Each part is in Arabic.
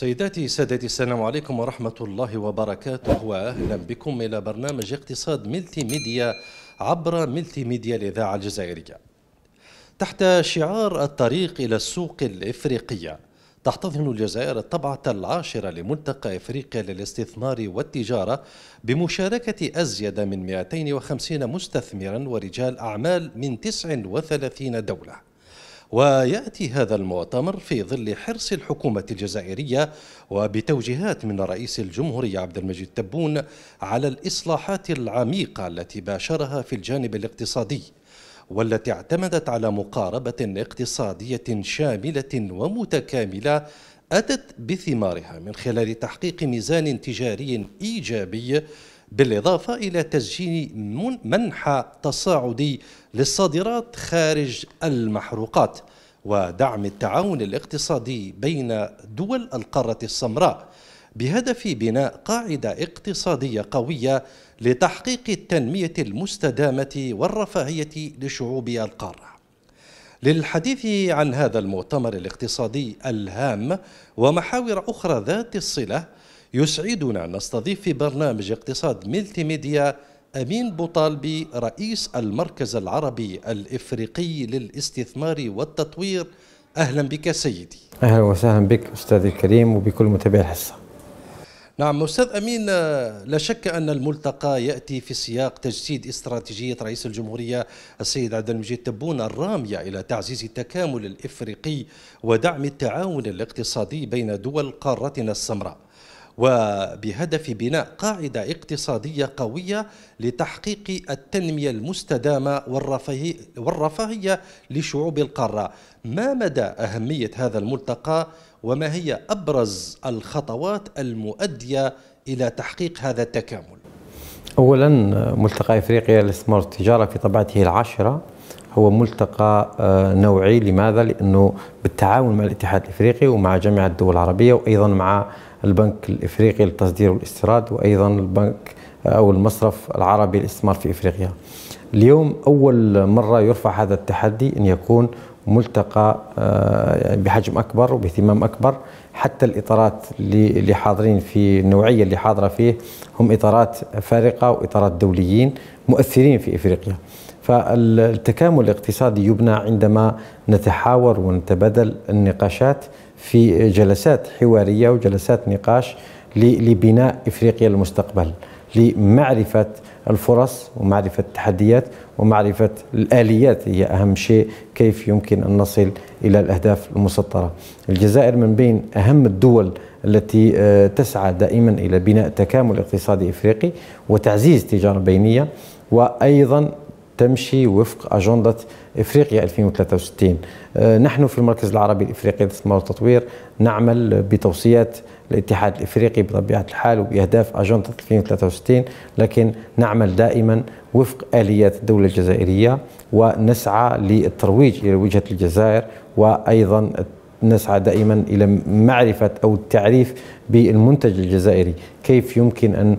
سيداتي سادتي السلام عليكم ورحمة الله وبركاته وأهلا بكم إلى برنامج اقتصاد ملتي ميديا عبر ملتي ميديا الإذاعة الجزائرية تحت شعار الطريق إلى السوق الإفريقية تحتضن الجزائر الطبعة العاشرة لملتقى إفريقيا للاستثمار والتجارة بمشاركة أزيد من 250 مستثمرا ورجال أعمال من 39 دولة وياتي هذا المؤتمر في ظل حرص الحكومه الجزائريه وبتوجيهات من رئيس الجمهوريه عبد المجيد تبون على الاصلاحات العميقه التي باشرها في الجانب الاقتصادي والتي اعتمدت على مقاربه اقتصاديه شامله ومتكامله اتت بثمارها من خلال تحقيق ميزان تجاري ايجابي بالإضافة إلى تسجيل منحة تصاعدي للصادرات خارج المحروقات ودعم التعاون الاقتصادي بين دول القارة السمراء بهدف بناء قاعدة اقتصادية قوية لتحقيق التنمية المستدامة والرفاهية لشعوب القارة. للحديث عن هذا المؤتمر الاقتصادي الهام ومحاور أخرى ذات الصلة يسعدنا أن نستضيف في برنامج اقتصاد ملتي ميديا أمين بوطالبي رئيس المركز العربي الإفريقي للاستثمار والتطوير أهلا بك سيدي أهلا وسهلا بك أستاذي الكريم وبكل متابعي الحصة نعم أستاذ أمين لا شك أن الملتقى يأتي في سياق تجسيد استراتيجية رئيس الجمهورية السيد عبد المجيد تبون الرامية إلى تعزيز التكامل الإفريقي ودعم التعاون الاقتصادي بين دول قارتنا السمراء وبهدف بناء قاعدة اقتصادية قوية لتحقيق التنمية المستدامة والرفاهية لشعوب القارة ما مدى أهمية هذا الملتقى وما هي أبرز الخطوات المؤدية إلى تحقيق هذا التكامل أولا ملتقى إفريقيا للاستثمار والتجارة في طبعته العاشرة هو ملتقى آه، نوعي لماذا؟ لأنه بالتعاون مع الاتحاد الإفريقي ومع جامعة الدول العربية وأيضا مع البنك الافريقي للتصدير والاستيراد وايضا البنك او المصرف العربي للاستثمار في افريقيا. اليوم اول مره يرفع هذا التحدي ان يكون ملتقى آه، بحجم اكبر وباهتمام اكبر حتى الاطارات اللي حاضرين في النوعيه اللي حاضره فيه هم اطارات فارقه واطارات دوليين مؤثرين في افريقيا. فالتكامل الاقتصادي يبنى عندما نتحاور ونتبادل النقاشات في جلسات حواريه وجلسات نقاش لبناء افريقيا المستقبل لمعرفه الفرص ومعرفه التحديات ومعرفه الاليات هي اهم شيء كيف يمكن ان نصل الى الاهداف المسطره. الجزائر من بين اهم الدول التي آه، تسعى دائما الى بناء تكامل اقتصادي افريقي وتعزيز تجاره بينيه وايضا تمشي وفق أجندة إفريقيا 2063 آه، نحن في المركز العربي الإفريقي للاستثمار والتطوير نعمل بتوصيات الاتحاد الإفريقي بطبيعة الحال وبأهداف أجندة 2063 لكن نعمل دائما وفق آليات الدولة الجزائرية ونسعى للترويج إلى وجهة الجزائر وأيضا نسعى دائما إلى معرفة أو التعريف بالمنتج الجزائري كيف يمكن أن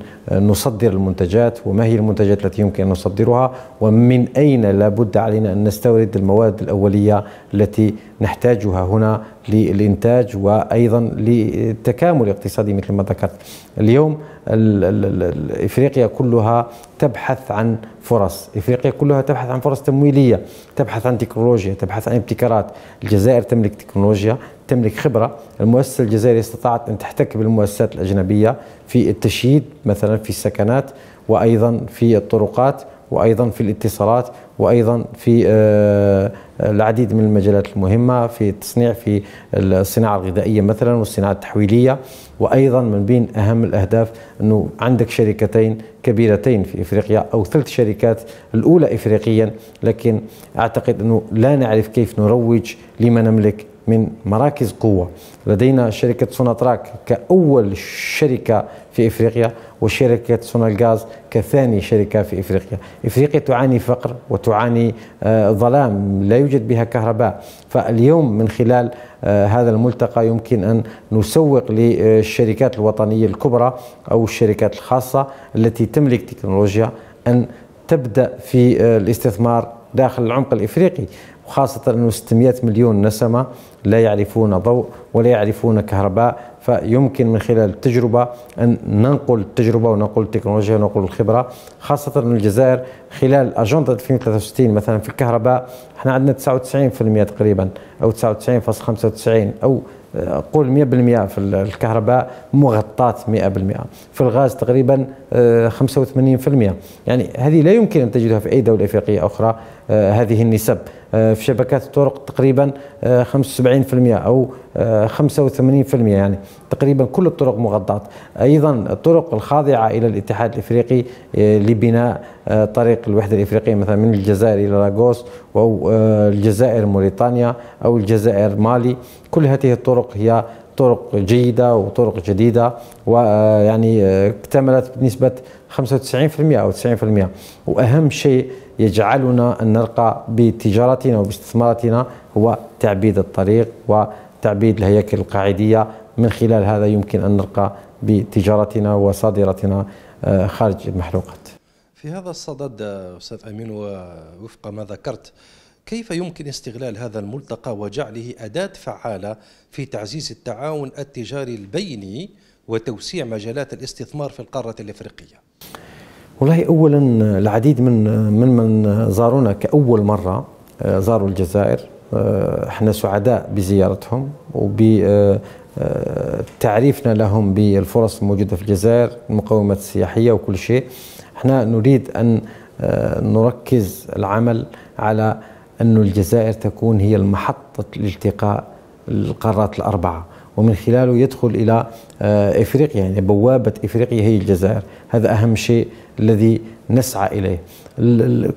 نصدر المنتجات وما هي المنتجات التي يمكن أن نصدرها ومن أين لابد علينا أن نستورد المواد الأولية التي نحتاجها هنا للإنتاج وأيضا للتكامل الاقتصادي مثل ما ذكرت اليوم إفريقيا كلها تبحث عن فرص إفريقيا كلها تبحث عن فرص تمويلية تبحث عن تكنولوجيا تبحث عن ابتكارات الجزائر تملك تكنولوجيا تملك خبره المؤسسه الجزائريه استطاعت ان تحتك بالمؤسسات الاجنبيه في التشييد مثلا في السكنات وايضا في الطرقات وايضا في الاتصالات وايضا في آه، آه، العديد من المجالات المهمه في التصنيع في الصناعه الغذائيه مثلا والصناعه التحويليه وايضا من بين اهم الاهداف انه عندك شركتين كبيرتين في افريقيا او ثلث شركات الاولى افريقيا لكن اعتقد انه لا نعرف كيف نروج لما نملك من مراكز قوة لدينا شركة سوناتراك كأول شركة في إفريقيا وشركة سونالغاز كثاني شركة في إفريقيا إفريقيا تعاني فقر وتعاني آه، ظلام لا يوجد بها كهرباء فاليوم من خلال آه، هذا الملتقى يمكن أن نسوق للشركات الوطنية الكبرى أو الشركات الخاصة التي تملك تكنولوجيا أن تبدأ في آه، الاستثمار داخل العمق الافريقي وخاصة أنه 600 مليون نسمة لا يعرفون ضوء ولا يعرفون كهرباء فيمكن من خلال التجربة أن ننقل التجربة ونقل التكنولوجيا ونقل الخبرة خاصة أن الجزائر خلال أجندة 2063 مثلا في الكهرباء احنا عندنا 99% تقريبا أو 99.95 أو قول 100% في الكهرباء مغطاة 100% في الغاز تقريبا 85% آه، يعني هذه لا يمكن أن تجدها في أي دولة إفريقية أخرى آه، هذه النسب آه، في شبكات الطرق تقريبا 75% أو 85% يعني تقريبا كل الطرق مغطاة أيضا الطرق الخاضعة إلى الاتحاد الإفريقي لبناء طريق الوحدة الإفريقية مثلا من الجزائر إلى لاغوس أو الجزائر موريتانيا أو الجزائر مالي كل هذه الطرق هي طرق جيدة وطرق جديدة ويعني آه، آه، اكتملت بنسبة 95% أو 90% وأهم شيء يجعلنا أن نرقى بتجارتنا وباستثماراتنا هو تعبيد الطريق وتعبيد الهياكل القاعدية من خلال هذا يمكن أن نرقى بتجارتنا وصادرتنا آه، خارج المحروقات في هذا الصدد أستاذ أمين ووفق ما ذكرت كيف يمكن استغلال هذا الملتقى وجعله أداة فعالة في تعزيز التعاون التجاري البيني وتوسيع مجالات الاستثمار في القارة الإفريقية؟ والله أولا العديد من من من زارونا كأول مرة آه، زاروا الجزائر آه، احنا سعداء بزيارتهم وبتعريفنا آه، لهم بالفرص الموجودة في الجزائر المقومات السياحية وكل شيء احنا نريد أن نركز العمل على أن الجزائر تكون هي المحطة لالتقاء القارات الأربعة ومن خلاله يدخل إلى آه، إفريقيا يعني بوابة إفريقيا هي الجزائر هذا أهم شيء الذي نسعى إليه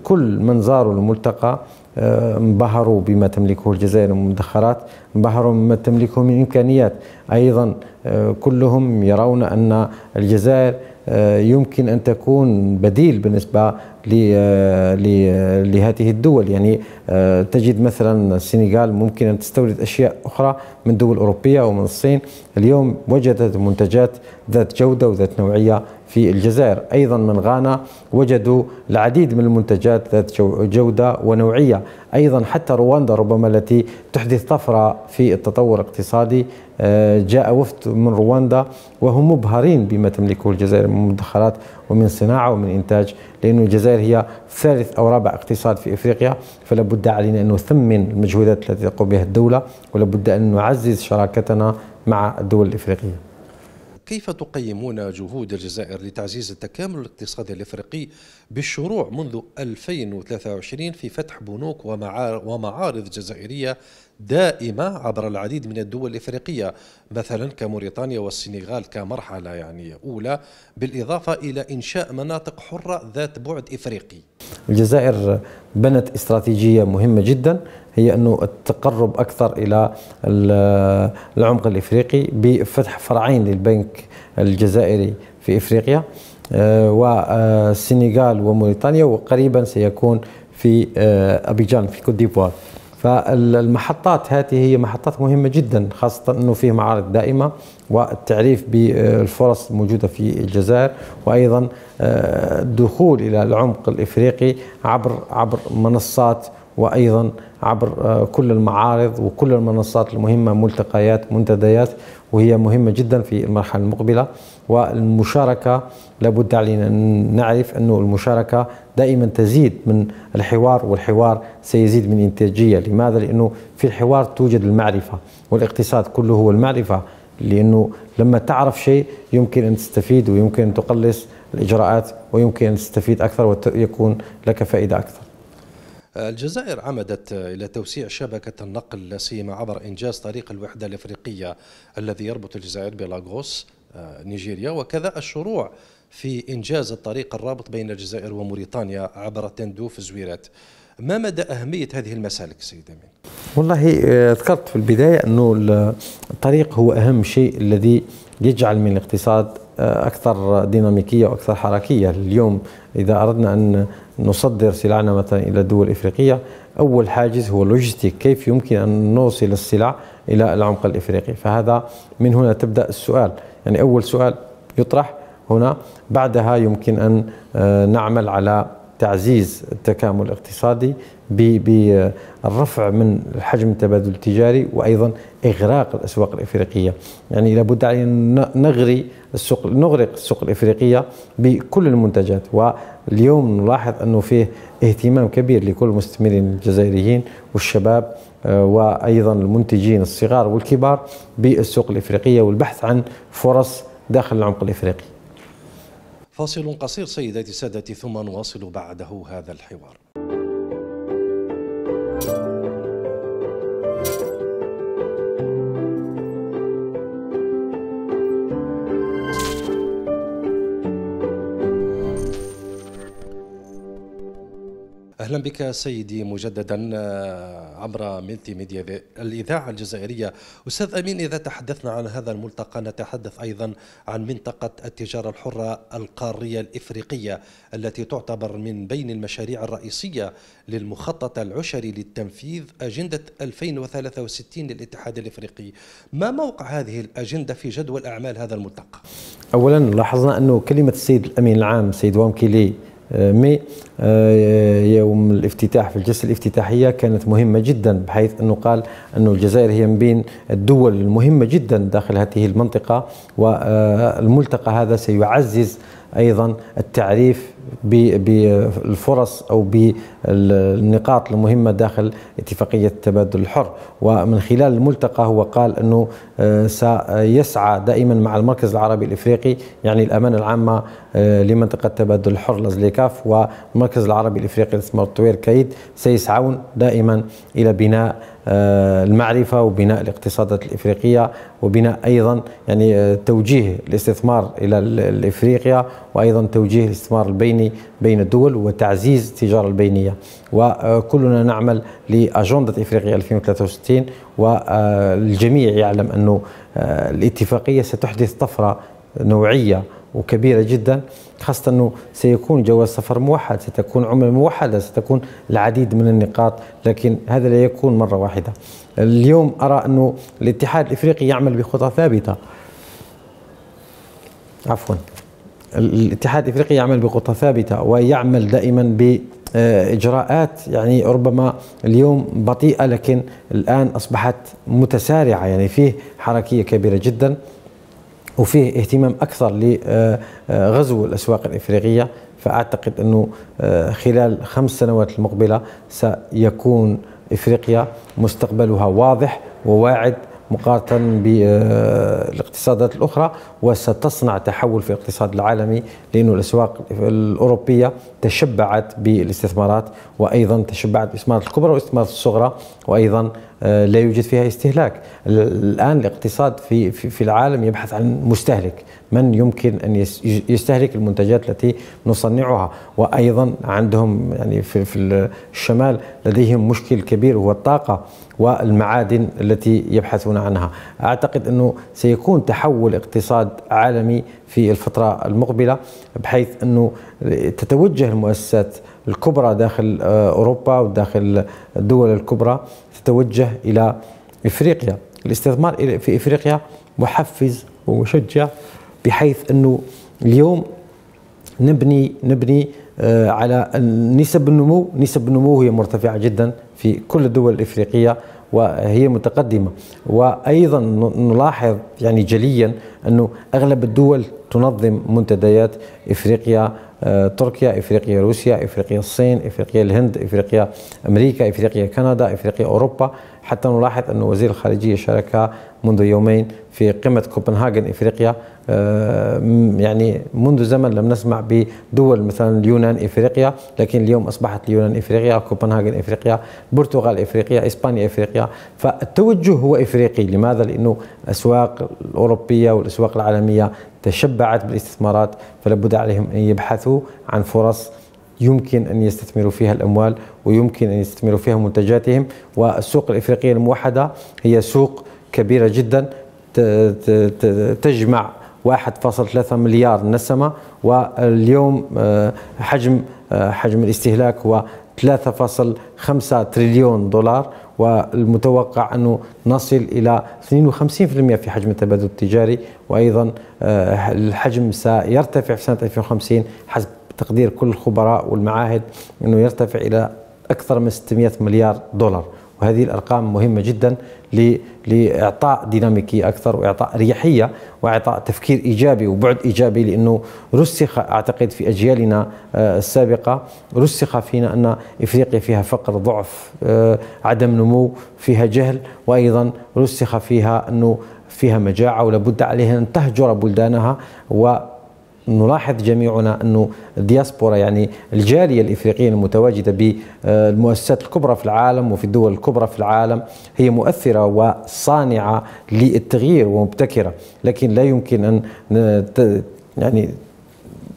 كل من زاروا الملتقى آه، انبهروا بما تملكه الجزائر من مدخرات انبهروا بما تملكه من إمكانيات أيضا آه، كلهم يرون أن الجزائر آه، يمكن أن تكون بديل بالنسبة آه، آه، لهذه الدول يعني تجد مثلا السنغال ممكن أن تستورد أشياء أخرى من دول أوروبية ومن الصين اليوم وجدت منتجات ذات جودة وذات نوعية في الجزائر أيضا من غانا وجدوا العديد من المنتجات ذات جودة ونوعية أيضا حتى رواندا ربما التي تحدث طفرة في التطور الاقتصادي آه، جاء وفد من رواندا وهم مبهرين بما تملكه الجزائر من مدخرات ومن صناعة ومن إنتاج لأن الجزائر هي ثالث أو رابع اقتصاد في إفريقيا فلا بد علينا أن نثمن المجهودات التي تقوم بها الدولة ولا بد أن نعزز شراكتنا مع الدول الإفريقية كيف تقيمون جهود الجزائر لتعزيز التكامل الاقتصادي الافريقي بالشروع منذ 2023 في فتح بنوك ومعارض جزائريه دائمة عبر العديد من الدول الإفريقية مثلا كموريتانيا والسنغال كمرحلة يعني أولى بالإضافة إلى إنشاء مناطق حرة ذات بعد إفريقي الجزائر بنت استراتيجية مهمة جدا هي أنه التقرب أكثر إلى العمق الإفريقي بفتح فرعين للبنك الجزائري في إفريقيا آه، والسنغال وموريتانيا وقريبا سيكون في آه، أبيجان في كوت ديفوار فالمحطات هذه هي محطات مهمة جدا خاصة أنه فيه معارض دائمة والتعريف بالفرص الموجودة في الجزائر وأيضا الدخول آه، إلى العمق الإفريقي عبر عبر منصات وايضا عبر آه، كل المعارض وكل المنصات المهمه ملتقيات منتديات وهي مهمه جدا في المرحله المقبله والمشاركه لابد علينا ان نعرف انه المشاركه دائما تزيد من الحوار والحوار سيزيد من انتاجيه لماذا لانه في الحوار توجد المعرفه والاقتصاد كله هو المعرفه لانه لما تعرف شيء يمكن ان تستفيد ويمكن ان تقلص الاجراءات ويمكن ان تستفيد اكثر ويكون لك فائده اكثر الجزائر عمدت إلى توسيع شبكة النقل لا سيما عبر إنجاز طريق الوحدة الإفريقية الذي يربط الجزائر بلاغوس آه، نيجيريا وكذا الشروع في إنجاز الطريق الرابط بين الجزائر وموريتانيا عبر تندوف زويرات ما مدى أهمية هذه المسالك سيد أمين؟ والله آه، ذكرت في البداية أنه الطريق هو أهم شيء الذي يجعل من الاقتصاد اكثر ديناميكيه واكثر حركيه اليوم اذا اردنا ان نصدر سلعنا مثلا الى الدول الافريقيه اول حاجز هو لوجستيك كيف يمكن ان نوصل السلع الى العمق الافريقي فهذا من هنا تبدا السؤال يعني اول سؤال يطرح هنا بعدها يمكن ان آه، نعمل على تعزيز التكامل الاقتصادي بالرفع من حجم التبادل التجاري وايضا اغراق الاسواق الافريقيه يعني لابد ان نغري السوق نغرق السوق الافريقيه بكل المنتجات واليوم نلاحظ انه فيه اهتمام كبير لكل المستثمرين الجزائريين والشباب آه، وايضا المنتجين الصغار والكبار بالسوق الافريقيه والبحث عن فرص داخل العمق الافريقي فاصل قصير سيداتي سادتي ثم نواصل بعده هذا الحوار أهلا بك سيدي مجددا آه، عبر ملتي ميديا الإذاعة الجزائرية أستاذ أمين إذا تحدثنا عن هذا الملتقى نتحدث أيضا عن منطقة التجارة الحرة القارية الإفريقية التي تعتبر من بين المشاريع الرئيسية للمخطط العشري للتنفيذ أجندة 2063 للاتحاد الإفريقي ما موقع هذه الأجندة في جدول أعمال هذا الملتقى؟ أولا لاحظنا أنه كلمة السيد الأمين العام سيد وامكيلي آه، مي آه، يوم الافتتاح في الجلسه الافتتاحيه كانت مهمه جدا بحيث انه قال انه الجزائر هي من بين الدول المهمه جدا داخل هذه المنطقه والملتقى هذا سيعزز ايضا التعريف بالفرص او بالنقاط المهمه داخل اتفاقيه التبادل الحر ومن خلال الملتقى هو قال انه آه، سيسعى دائما مع المركز العربي الافريقي يعني الامانه العامه آه، لمنطقه التبادل الحر لازليكاف والمركز العربي الافريقي لاستثمار التطوير كيد سيسعون دائما الى بناء آه، المعرفة وبناء الاقتصادات الإفريقية وبناء أيضا يعني توجيه الاستثمار إلى الإفريقيا وأيضا توجيه الاستثمار البين البيني بين الدول وتعزيز التجارة البينية وكلنا نعمل لأجندة إفريقيا 2063 والجميع يعلم أنه آه، الاتفاقية ستحدث طفرة نوعية وكبيرة جدا خاصة أنه سيكون جواز سفر موحد ستكون عملة موحدة ستكون العديد من النقاط لكن هذا لا يكون مرة واحدة اليوم أرى أنه الاتحاد الإفريقي يعمل بخطى ثابتة عفوا الاتحاد الافريقي يعمل بخطه ثابته ويعمل دائما ب اجراءات يعني ربما اليوم بطيئه لكن الان اصبحت متسارعه يعني فيه حركيه كبيره جدا وفيه اهتمام اكثر لغزو الاسواق الافريقيه فاعتقد انه خلال خمس سنوات المقبله سيكون افريقيا مستقبلها واضح وواعد مقارنة بالاقتصادات الأخرى وستصنع تحول في الاقتصاد العالمي لأن الأسواق الأوروبية تشبعت بالاستثمارات وأيضا تشبعت بالاستثمارات الكبرى والاستثمارات الصغرى وأيضا آه، لا يوجد فيها استهلاك الآن الاقتصاد في, في, في العالم يبحث عن مستهلك من يمكن ان يستهلك المنتجات التي نصنعها وايضا عندهم يعني في, في الشمال لديهم مشكل كبير هو الطاقه والمعادن التي يبحثون عنها اعتقد انه سيكون تحول اقتصاد عالمي في الفتره المقبله بحيث انه تتوجه المؤسسات الكبرى داخل آه، اوروبا وداخل الدول الكبرى تتوجه الى افريقيا الاستثمار في افريقيا محفز ومشجع بحيث انه اليوم نبني نبني آه، على نسب النمو نسب النمو هي مرتفعة جدا في كل الدول الإفريقية وهي متقدمة وأيضا نلاحظ يعني جليا أنه أغلب الدول تنظم منتديات إفريقيا آه، تركيا إفريقيا روسيا إفريقيا الصين إفريقيا الهند إفريقيا أمريكا إفريقيا كندا إفريقيا أوروبا حتى نلاحظ أن وزير الخارجية شارك منذ يومين في قمة كوبنهاجن إفريقيا آه، يعني منذ زمن لم نسمع بدول مثلا اليونان إفريقيا لكن اليوم أصبحت اليونان إفريقيا كوبنهاجن إفريقيا البرتغال إفريقيا إسبانيا إفريقيا فالتوجه هو إفريقي لماذا؟ لأنه الأسواق الأوروبية والأسواق العالمية تشبعت بالاستثمارات فلابد عليهم أن يبحثوا عن فرص يمكن أن يستثمروا فيها الأموال ويمكن أن يستثمروا فيها منتجاتهم والسوق الإفريقية الموحدة هي سوق كبيرة جدا تجمع 1.3 مليار نسمة واليوم آه، حجم آه، حجم الاستهلاك هو 3.5 تريليون دولار والمتوقع أنه نصل إلى 52% في حجم التبادل التجاري وأيضا آه، الحجم سيرتفع في سنة 2050 حسب تقدير كل الخبراء والمعاهد انه يرتفع الى اكثر من 600 مليار دولار وهذه الارقام مهمه جدا لاعطاء ديناميكيه اكثر واعطاء اريحيه واعطاء تفكير ايجابي وبعد ايجابي لانه رسخ اعتقد في اجيالنا آه، السابقه رسخ فينا ان افريقيا فيها فقر ضعف آه، عدم نمو فيها جهل وايضا رسخ فيها انه فيها مجاعه ولابد عليها ان تهجر بلدانها و نلاحظ جميعنا أن الدياسبورا يعني الجالية الإفريقية المتواجدة بالمؤسسات الكبرى في العالم وفي الدول الكبرى في العالم هي مؤثرة وصانعة للتغيير ومبتكرة لكن لا يمكن أن يعني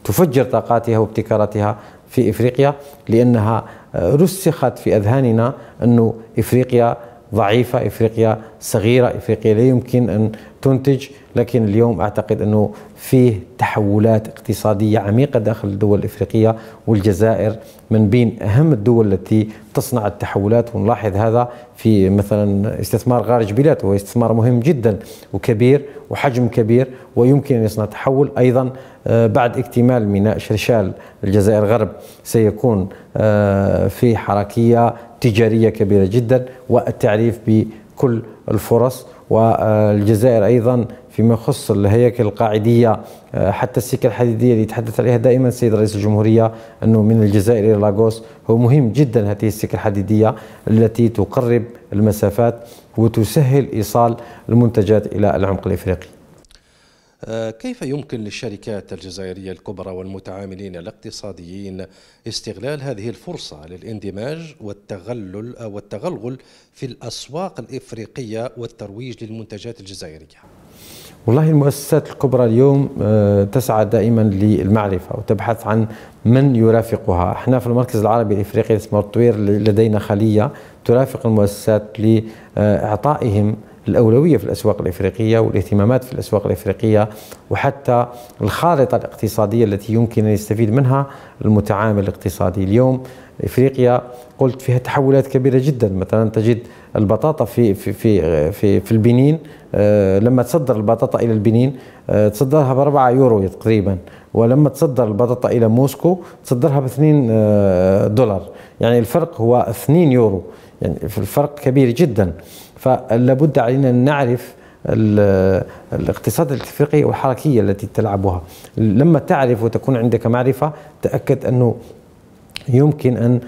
تفجر طاقاتها وابتكاراتها في إفريقيا لأنها رسخت في أذهاننا أن إفريقيا ضعيفة إفريقيا صغيرة إفريقيا لا يمكن أن تنتج لكن اليوم أعتقد أنه فيه تحولات اقتصادية عميقة داخل الدول الإفريقية والجزائر من بين أهم الدول التي تصنع التحولات ونلاحظ هذا في مثلا استثمار خارج بلاد هو استثمار مهم جدا وكبير وحجم كبير ويمكن أن يصنع تحول أيضا آه، بعد اكتمال ميناء شرشال الجزائر غرب سيكون آه، في حركية تجارية كبيرة جدا والتعريف بكل الفرص والجزائر أيضا فيما يخص الهياكل القاعديه آه، حتى السكه الحديديه اللي يتحدث عليها دائما السيد رئيس الجمهوريه انه من الجزائر الى لاغوس هو مهم جدا هذه السكه الحديديه التي تقرب المسافات وتسهل ايصال المنتجات الى العمق الافريقي. آه، كيف يمكن للشركات الجزائريه الكبرى والمتعاملين الاقتصاديين استغلال هذه الفرصه للاندماج والتغلل آه، والتغلغل في الاسواق الافريقيه والترويج للمنتجات الجزائريه؟ والله المؤسسات الكبرى اليوم آه، تسعى دائما للمعرفة وتبحث عن من يرافقها احنا في المركز العربي الإفريقي اسمه والتطوير لدينا خلية ترافق المؤسسات لإعطائهم الأولوية في الأسواق الإفريقية والاهتمامات في الأسواق الإفريقية وحتى الخارطة الاقتصادية التي يمكن أن يستفيد منها المتعامل الاقتصادي اليوم إفريقيا قلت فيها تحولات كبيرة جدا مثلا تجد البطاطا في في في في, في البنين آه، لما تصدر البطاطا الى البنين آه، تصدرها ب 4 يورو تقريبا ولما تصدر البطاطا الى موسكو تصدرها ب 2 آه، دولار يعني الفرق هو 2 يورو يعني الفرق كبير جدا فلابد علينا ان نعرف الاقتصاد الافريقي والحركيه التي تلعبها لما تعرف وتكون عندك معرفه تاكد انه يمكن ان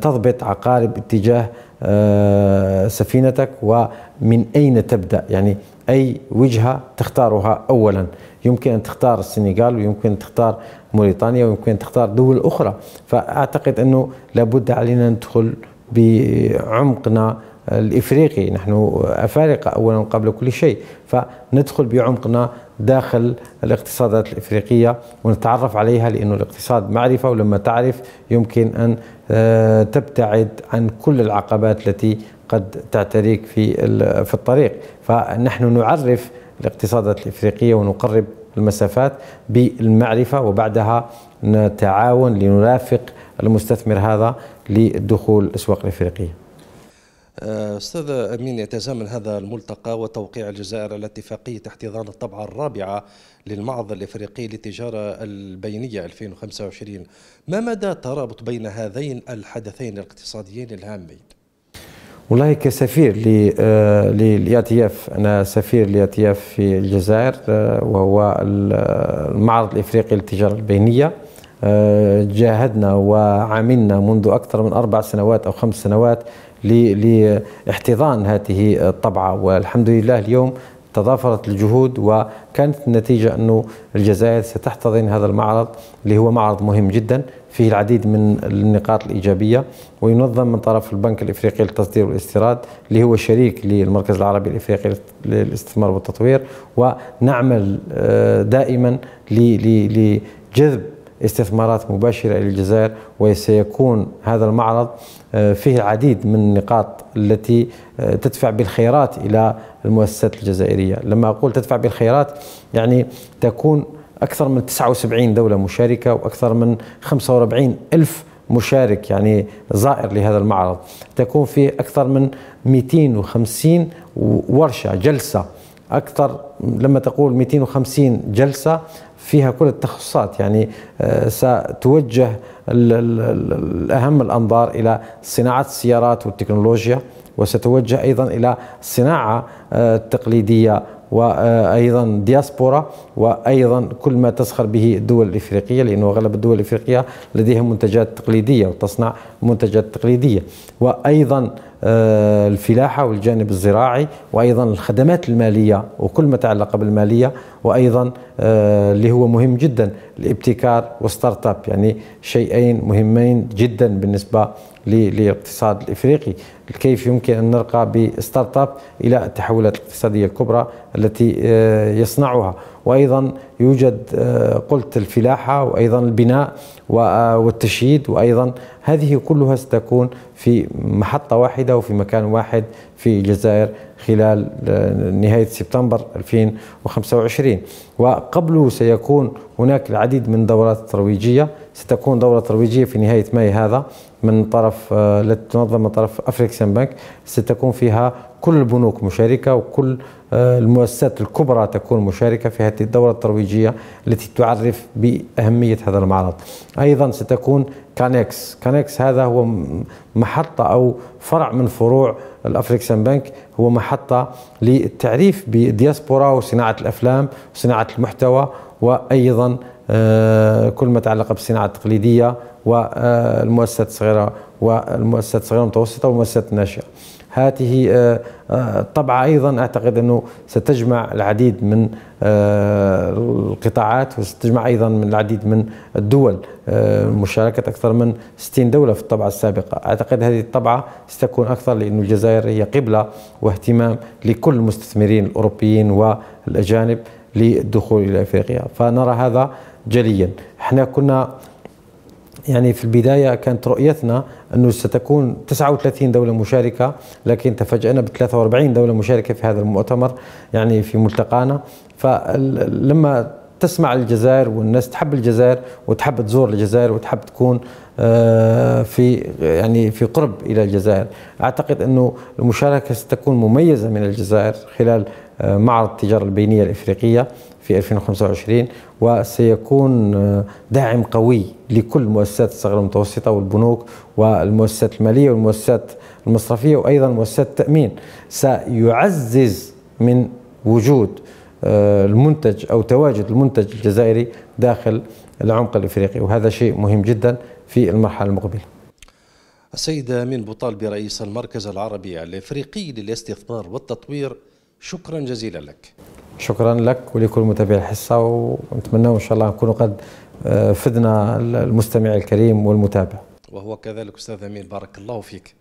تضبط عقارب اتجاه آه، سفينتك ومن أين تبدأ يعني أي وجهة تختارها أولا يمكن أن تختار السنغال ويمكن أن تختار موريتانيا ويمكن أن تختار دول أخرى فأعتقد أنه لابد علينا ندخل بعمقنا الإفريقي نحن أفارقة أولا قبل كل شيء فندخل بعمقنا داخل الاقتصادات الإفريقية ونتعرف عليها لأنه الاقتصاد معرفة ولما تعرف يمكن أن آه، تبتعد عن كل العقبات التي قد تعتريك في في الطريق فنحن نعرف الاقتصادات الإفريقية ونقرب المسافات بالمعرفة وبعدها نتعاون لنرافق المستثمر هذا للدخول الأسواق الإفريقية آه، أستاذ أمين يتزامن هذا الملتقى وتوقيع الجزائر على اتفاقية احتضان الطبعة الرابعة للمعرض الإفريقي للتجارة البينية 2025 ما مدى الترابط بين هذين الحدثين الاقتصاديين الهامين؟ والله كسفير للياتياف آه، انا سفير للياتياف في الجزائر آه، وهو المعرض الافريقي للتجاره البينيه جاهدنا وعملنا منذ اكثر من اربع سنوات او خمس سنوات لاحتضان هذه الطبعة والحمد لله اليوم تضافرت الجهود وكانت النتيجة أنه الجزائر ستحتضن هذا المعرض اللي هو معرض مهم جدا فيه العديد من النقاط الإيجابية وينظم من طرف البنك الإفريقي للتصدير والاستيراد اللي هو شريك للمركز العربي الإفريقي للاستثمار والتطوير ونعمل آه، دائما لجذب استثمارات مباشرة إلى الجزائر وسيكون هذا المعرض آه، فيه العديد من النقاط التي آه، تدفع بالخيرات الى المؤسسات الجزائريه، لما اقول تدفع بالخيرات يعني تكون اكثر من 79 دوله مشاركه واكثر من 45 الف مشارك يعني زائر لهذا المعرض، تكون فيه اكثر من 250 ورشه جلسه اكثر لما تقول 250 جلسه فيها كل التخصصات يعني آه، ستوجه أهم الأنظار إلى صناعة السيارات والتكنولوجيا وستوجه أيضا إلى صناعة آه، تقليدية وايضا دياسبورا وايضا كل ما تسخر به الدول الافريقيه لانه اغلب الدول الافريقيه لديها منتجات تقليديه وتصنع منتجات تقليديه وايضا آه، الفلاحه والجانب الزراعي وايضا الخدمات الماليه وكل ما تعلق بالماليه وايضا آه، اللي هو مهم جدا الابتكار والستارت اب يعني شيئين مهمين جدا بالنسبه للاقتصاد الافريقي كيف يمكن ان نرقى بستارت اب الى التحولات الاقتصاديه الكبرى التي آه، يصنعها وايضا يوجد آه، قلت الفلاحه وايضا البناء آه، والتشييد وايضا هذه كلها ستكون في محطه واحده وفي مكان واحد في الجزائر خلال نهايه سبتمبر 2025 وقبله سيكون هناك العديد من دورات ترويجيه ستكون دوره ترويجيه في نهايه ماي هذا من طرف التي آه، تنظم من طرف افريكسيان بنك ستكون فيها كل البنوك مشاركه وكل آه، المؤسسات الكبرى تكون مشاركه في هذه الدوره الترويجيه التي تعرف باهميه هذا المعرض. ايضا ستكون كانكس، كانكس هذا هو محطه او فرع من فروع الافريكسيان بنك هو محطه للتعريف بالدياسبورا وصناعه الافلام وصناعه المحتوى وايضا آه، كل ما يتعلق بالصناعه التقليديه والمؤسسات الصغيرة والمؤسسات الصغيرة المتوسطة والمؤسسات الناشئة هذه آه، آه، الطبعة أيضا أعتقد أنه ستجمع العديد من آه، القطاعات وستجمع أيضا من العديد من الدول مشاركة أكثر من 60 دولة في الطبعة السابقة أعتقد هذه الطبعة ستكون أكثر لأن الجزائر هي قبلة واهتمام لكل المستثمرين الأوروبيين والأجانب للدخول إلى أفريقيا فنرى هذا جليا احنا كنا يعني في البداية كانت رؤيتنا أنه ستكون 39 دولة مشاركة لكن تفاجئنا ب 43 دولة مشاركة في هذا المؤتمر يعني في ملتقانا فلما تسمع الجزائر والناس تحب الجزائر وتحب تزور الجزائر وتحب تكون آه، في يعني في قرب الى الجزائر اعتقد انه المشاركه ستكون مميزه من الجزائر خلال آه، معرض التجاره البينيه الافريقيه في 2025 وسيكون آه، داعم قوي لكل مؤسسات الصغيرة والمتوسطة والبنوك والمؤسسات المالية والمؤسسات المصرفية وأيضا مؤسسات التأمين سيعزز من وجود آه، المنتج أو تواجد المنتج الجزائري داخل العمق الإفريقي وهذا شيء مهم جدا في المرحلة المقبلة السيد أمين بوطالبي رئيس المركز العربي الإفريقي للاستثمار والتطوير شكرا جزيلا لك شكرا لك ولكل متابعي الحصه ونتمنى ان شاء الله نكون قد آه، فدنا المستمع الكريم والمتابع وهو كذلك استاذ امين بارك الله فيك